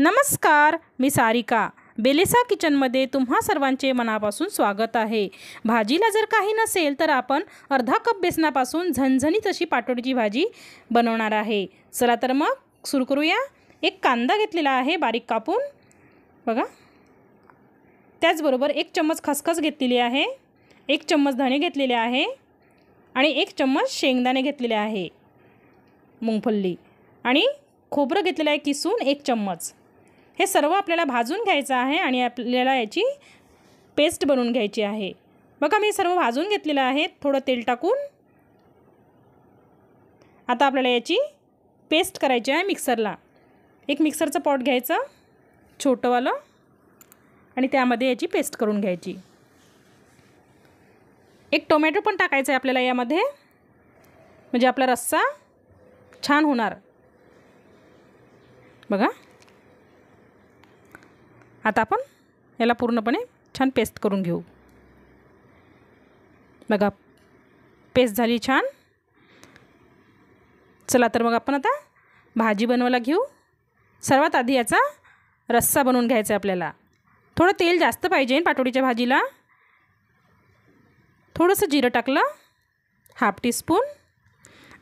नमस्कार मी सारिका बेलेसा किचनमध्ये तुम्हा सर्वांचे मनापासून स्वागत आहे भाजीला जर काही नसेल तर आपण अर्धा कप बेसनापासून झणझणीत अशी पाटोडीची भाजी बनवणार आहे चला तर मग सुरू करूया एक कांदा घेतलेला आहे बारीक कापून बघा त्याचबरोबर एक चम्मच खसखस घेतलेली आहे एक चम्मच धणे घेतलेले आहे आणि एक चम्मच शेंगदाणे घेतलेले आहे मुंगफल्ली आणि खोबरं घेतलेलं आहे किसून एक चम्मच हे सर्व आपल्याला भाजून घ्यायचं आहे आणि आपल्याला याची पेस्ट बनवून घ्यायची आहे बघा मी सर्व भाजून घेतलेलं आहे थोडं तेल टाकून आता आपल्याला याची पेस्ट करायची आहे मिक्सरला एक मिक्सरचं पॉट घ्यायचं छोटंवालं आणि त्यामध्ये याची पेस्ट करून घ्यायची एक टोमॅटो पण टाकायचं आहे आपल्याला यामध्ये म्हणजे आपला रस्सा छान होणार बघा आता आपण याला पूर्णपणे छान पेस्ट करून घेऊ बघा पेस्ट झाली छान चला तर मग आपण आता भाजी बनवायला घेऊ सर्वात आधी याचा रस्सा बनवून घ्यायचा आहे आपल्याला थोडं तेल जास्त पाहिजे पाटोडीच्या भाजीला थोडंसं जिरं टाकलं हाफ टीस्पून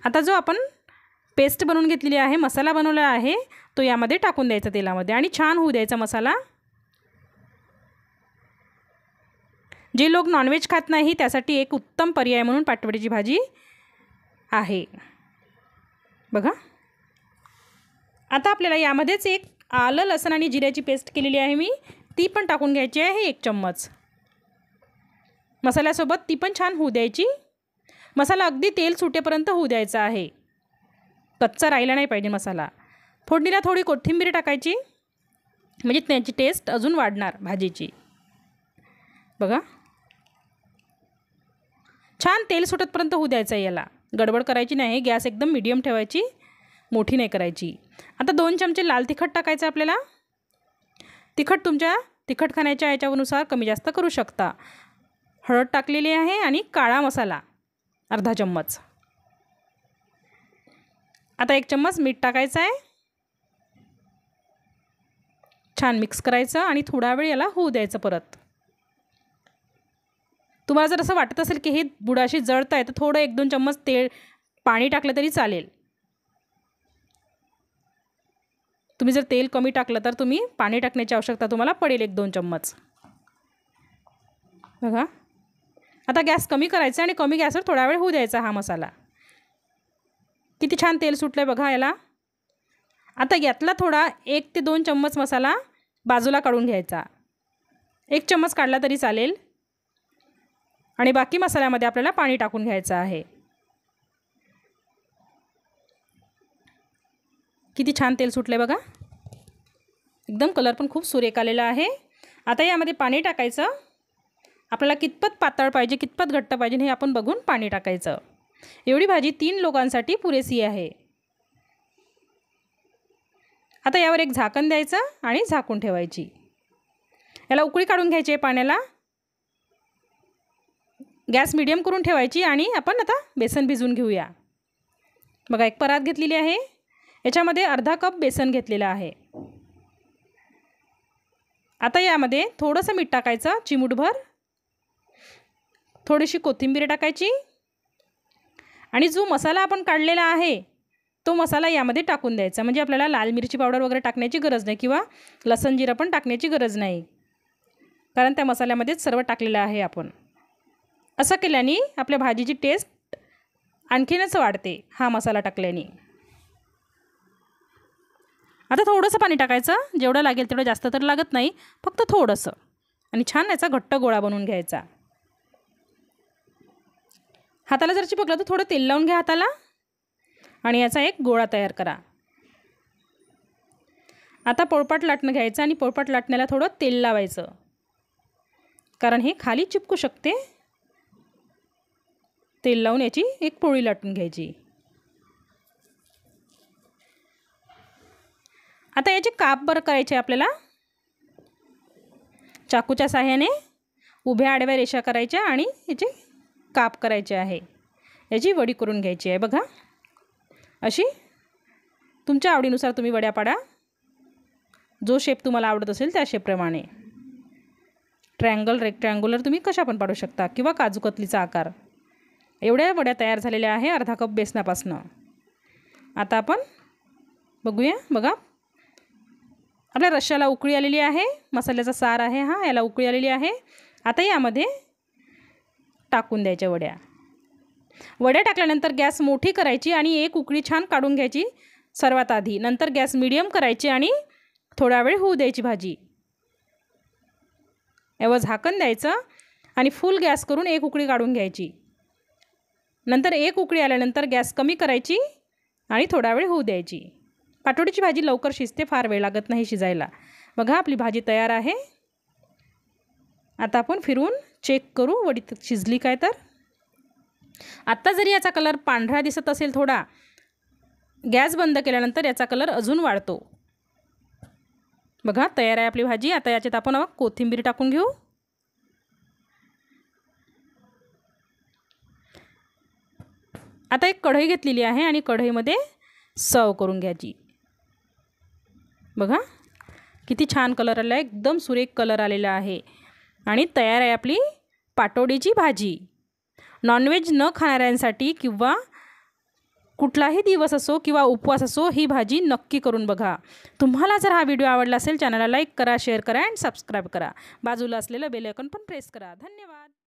आता जो आपण पेस्ट बनवून घेतलेली आहे मसाला बनवला आहे तो यामध्ये टाकून द्यायचा तेलामध्ये आणि छान होऊ द्यायचा मसाला जे लोक नॉनव्हेज खात नाही त्यासाठी एक उत्तम पर्याय म्हणून पाटवडीची भाजी आहे बघा आता आपल्याला यामध्येच एक आलं लसण आणि जिऱ्याची पेस्ट केलेली आहे मी ती पण टाकून घ्यायची आहे एक चम्मच मसाल्यासोबत ती पण छान होऊ द्यायची मसाला अगदी तेल सुटेपर्यंत होऊ द्यायचा आहे कच्चा राहिला नाही पाहिजे मसाला फोडणीला थोडी कोथिंबीर टाकायची म्हणजे त्याची टेस्ट अजून वाढणार भाजीची बघा छान तेल सुटतपर्यंत होऊ द्यायचं आहे याला गडबड करायची नाही गॅस एकदम मिडियम ठेवायची मोठी नाही करायची आता दोन चमचे लाल तिखट टाकायचं आपल्याला तिखट तुमच्या तिखट खाण्याच्या याच्यानुसार कमी जास्त करू शकता हळद टाकलेली आहे आणि काळा मसाला अर्धा चम्मच आता एक चम्मच मीठ टाकायचं आहे छान मिक्स करायचं आणि थोडा वेळ याला होऊ द्यायचं परत तुम्हाला जर असं वाटत असेल की हे बुडाशी जळत आहे तर थोडं एक दोन चम्मच तेल पाणी टाकलं तरी चालेल तुम्ही जर तेल कमी टाकलं तर तुम्ही पाणी टाकण्याची आवश्यकता तुम्हाला पडेल एक दोन चम्मच बघा आता गॅस कमी करायचा आणि कमी गॅसवर थोडा वेळ होऊ द्यायचा हा मसाला किती छान तेल सुटलं आहे बघा याला आता यातला थोडा एक ते दोन चम्मच मसाला बाजूला काढून घ्यायचा एक चम्मच काढला तरी चालेल आणि बाकी मसाल्यामध्ये आपल्याला पाणी टाकून घ्यायचं आहे किती छान तेल सुटले बघा एकदम कलर पण खूप सुरेख आलेला आहे आता यामध्ये पाणी टाकायचं आपल्याला कितपत पातळ पाहिजे कितपत घट्ट पाहिजे हे आपण बघून पाणी टाकायचं एवढी भाजी तीन लोकांसाठी पुरेशी आहे आता यावर एक झाकण द्यायचं आणि झाकून ठेवायची याला उकळी काढून घ्यायची आहे पाण्याला गॅस मिडियम करून ठेवायची आणि आपण आता बेसन भिजून घेऊया बघा एक परात घेतलेली आहे याच्यामध्ये अर्धा कप बेसन घेतलेलं आहे आता यामध्ये थोडंसं मीठ टाकायचं चिमूटभर थोडीशी कोथिंबीर टाकायची आणि जो मसाला आपण काढलेला आहे तो मसाला यामध्ये टाकून द्यायचा म्हणजे आपल्याला लाल मिरची पावडर वगैरे टाकण्याची गरज नाही किंवा लसण जिरं पण टाकण्याची गरज नाही कारण त्या मसाल्यामध्येच सर्व टाकलेलं आहे आपण असं केल्याने आपल्या भाजीची टेस्ट आणखीनच वाढते हा मसाला टाकल्याने आता थोडंसं पाणी टाकायचं जेवढं लागेल तेवढं जास्त तर लागत नाही फक्त थोडंसं आणि छान याचा घट्ट गोळा बनवून घ्यायचा हाताला जर चिपकलं तर थोडं तेल लावून घ्या हाताला आणि याचा एक गोळा तयार करा आता पोळपाट लाटणं घ्यायचं आणि पोळपाट लाटण्याला थोडं तेल लावायचं कारण हे खाली चिपकू शकते तेल लावून याची एक पोळी लाटून घ्यायची आता याचे काप बरं करायचे आपल्याला चाकूच्या साह्याने उभ्या आडव्या रेषा करायच्या आणि याचे काप करायचे आहे याची वडी करून घ्यायची आहे बघा अशी तुमच्या आवडीनुसार तुम्ही वड्या पाडा जो शेप तुम्हाला आवडत असेल त्या शेपप्रमाणे ट्रँगल रेक्ट्रँगुलर तुम्ही कशा पण पाडू शकता किंवा काजूकतलीचा आकार एवढ्या वड्या तयार झालेल्या आहे अर्धा कप बेसनापासनं आता आपण बघूया बघा आपल्या रश्श्याला उकळी आलेली आहे मसाल्याचा सार आहे हा याला उकळी आलेली आहे आता यामध्ये टाकून द्यायच्या वड्या वड्या टाकल्यानंतर गॅस मोठी करायची आणि एक उकळी छान काढून घ्यायची सर्वात आधी नंतर गॅस मिडियम करायची आणि थोडा वेळ होऊ द्यायची भाजी एवढं झाकण द्यायचं आणि फुल गॅस करून एक उकळी काढून घ्यायची नंतर एक उकळी आल्यानंतर गॅस कमी करायची आणि थोडा वेळ होऊ द्यायची पाटोडीची भाजी लवकर शिजते फार वेळ लागत नाही शिजायला बघा आपली भाजी तयार आहे आता आपण फिरून चेक करू वडी शिजली काय तर आत्ता जरी याचा कलर पांढरा दिसत असेल थोडा गॅस बंद केल्यानंतर याचा कलर अजून वाढतो बघा तयार आहे आपली भाजी आता याच्यात आपण कोथिंबीर टाकून घेऊ आता एक कढई घेतलेली आहे आणि कढईमध्ये सर्व करून घ्यायची बघा किती छान कलर आला आहे एकदम सुरेख कलर आलेला आहे आणि तयार आहे आपली पाटोडीची भाजी नॉनव्हेज न खाणाऱ्यांसाठी किंवा कुठलाही दिवस असो किंवा उपवास असो ही भाजी नक्की करून बघा तुम्हाला जर हा व्हिडिओ आवडला असेल चॅनलला लाईक करा शेअर करा अँड सबस्क्राईब करा बाजूला असलेलं बेल आयकॉन पण प्रेस करा धन्यवाद